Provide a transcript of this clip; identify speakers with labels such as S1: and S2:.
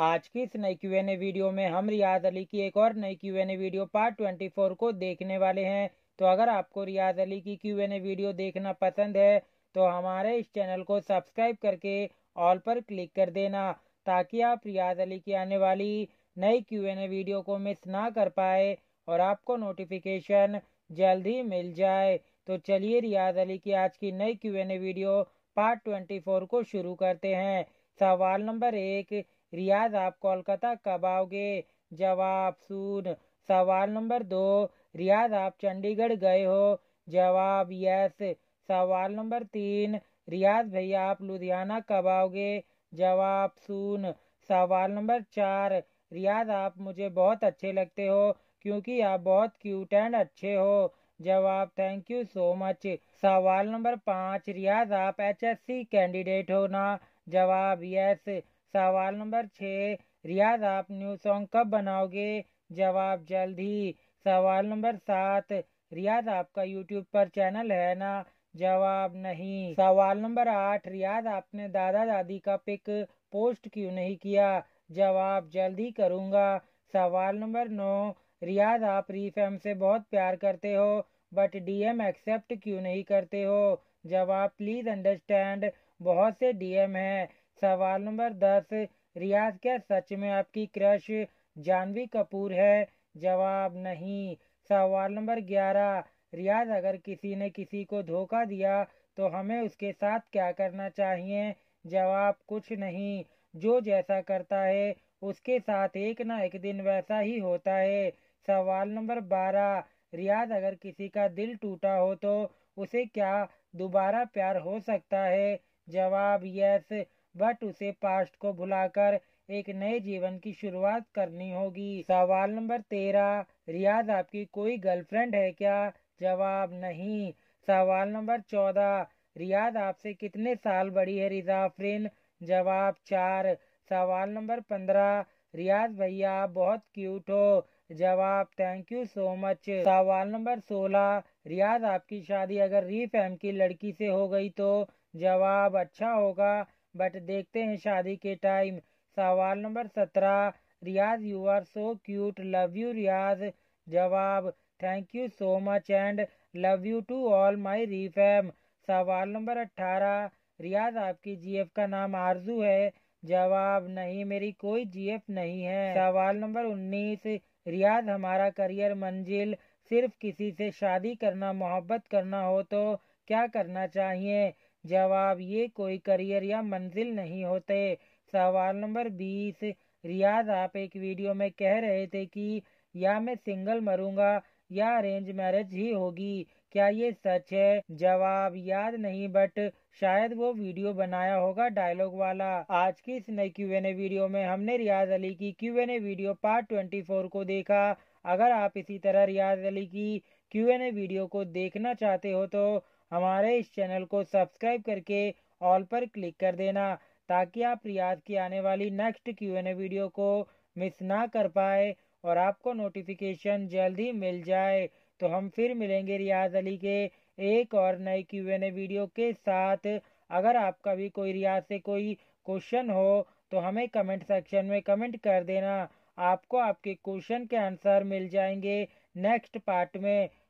S1: आज की इस नई क्यू एन ए वीडियो में हम रियाज अली की एक और नई Q N A video part twenty four को देखने वाले हैं तो अगर आपको रियाज अली की क्यू एन ए वीडियो देखना पसंद है तो हमारे इस चैनल को सब्सक्राइब करके ऑल पर क्लिक कर देना ताकि आप रियाज अली की आने वाली नई क्यू एन ए वीडियो को मिस ना कर पाए और आपको नोटिफिकेशन जल्द ही मिल जाए तो चलिए रियाज अली की आज की नई Q N A video part twenty four को शुरू करते हैं सवाल नंबर एक रियाज आप कोलकाता कब आओगे जवाब सुन सवाल नंबर दो रियाज आप चंडीगढ़ गए हो जवाब यस सवाल नंबर तीन रियाज भैया आप लुधियाना कब आओगे जवाब सुन सवाल नंबर चार रियाज आप मुझे बहुत अच्छे लगते हो क्योंकि आप बहुत क्यूट एंड अच्छे हो जवाब थैंक यू सो मच सवाल नंबर पाँच रियाज आप एच कैंडिडेट हो ना जवाब यस सवाल नंबर छः रियाज आप न्यू सॉन्ग कब बनाओगे जवाब जल्द ही सवाल नंबर सात रियाज आपका यूट्यूब पर चैनल है ना जवाब नहीं सवाल नंबर आठ रियाज आपने दादा दादी का पिक पोस्ट क्यों नहीं किया जवाब जल्दी करूँगा सवाल नंबर नौ रियाज आप रीफेम से बहुत प्यार करते हो बट डीएम एक्सेप्ट क्यों नहीं करते हो जवाब प्लीज़ अंडरस्टैंड बहुत से डीएम हैं सवाल नंबर दस रियाज क्या सच में आपकी क्रश जानवी कपूर है जवाब नहीं सवाल नंबर ग्यारह रियाज अगर किसी ने किसी को धोखा दिया तो हमें उसके साथ क्या करना चाहिए जवाब कुछ नहीं जो जैसा करता है उसके साथ एक ना एक दिन वैसा ही होता है सवाल नंबर बारह रियाज अगर किसी का दिल टूटा हो तो उसे क्या दोबारा प्यार हो सकता है जवाब यस बट उसे पास्ट को भुलाकर एक नए जीवन की शुरुआत करनी होगी सवाल नंबर तेरह रियाज आपकी कोई गर्लफ्रेंड है क्या जवाब नहीं सवाल नंबर चौदह रियाज आपसे कितने साल बड़ी है रिजाफरिन जवाब चार सवाल नंबर पंद्रह रियाज भैया आप बहुत क्यूट हो जवाब थैंक यू सो मच सवाल नंबर सोलह रियाज आपकी शादी अगर एम की लड़की से हो गई तो जवाब अच्छा होगा बट देखते हैं शादी के टाइम सवाल नंबर सत्रह Riyaz you are so cute love you Riyaz जवाब thank you so much and love you to all my refam सवाल नंबर अट्ठारह रियाज आपकी जीएफ का नाम आरजू है जवाब नहीं मेरी कोई जीएफ नहीं है सवाल नंबर उन्नीस रियाज हमारा करियर मंजिल सिर्फ किसी से शादी करना मोहब्बत करना हो तो क्या करना चाहिए जवाब ये कोई करियर या मंजिल नहीं होते सवाल नंबर बीस रियाज आप एक वीडियो में कह रहे थे कि या मैं सिंगल मरूंगा या अरेंज मैरिज ही होगी क्या ये सच है जवाब याद नहीं बट शायद वो वीडियो बनाया होगा डायलॉग वाला आज की इस नई क्यू एन ए वीडियो में हमने रियाज अली की Q N A video part twenty four को देखा अगर आप इसी तरह रियाज अली की क्यू एन ए वीडियो को देखना चाहते हो तो हमारे इस चैनल को सब्सक्राइब करके ऑल पर क्लिक कर देना ताकि आप रियाज की आने वाली next Q N A video को मिस ना कर पाए और आपको नोटिफिकेशन जल्द ही मिल जाए तो हम फिर मिलेंगे रियाज अली के एक और नए क्यू एन ए वीडियो के साथ अगर आपका भी कोई रियाज से कोई क्वेश्चन हो तो हमें कमेंट सेक्शन में कमेंट कर देना आपको आपके क्वेश्चन के आंसर मिल जाएंगे नेक्स्ट पार्ट में